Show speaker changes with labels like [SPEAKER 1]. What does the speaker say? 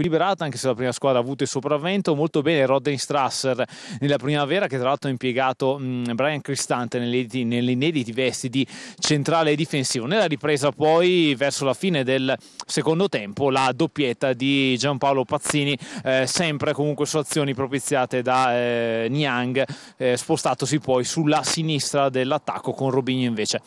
[SPEAKER 1] equilibrata anche se la prima squadra ha avuto il sopravvento molto bene Rodden Strasser nella primavera che tra l'altro ha impiegato mh, mm, Brian Cristante nell'inediti, inediti vesti di centrale difensivo nella ripresa poi verso la fine del secondo tempo la doppietta di Giampaolo Pazzini eh, sempre comunque su azioni propiziate da eh, Niang eh, spostatosi poi sulla sinistra dell'attacco con Robinho invece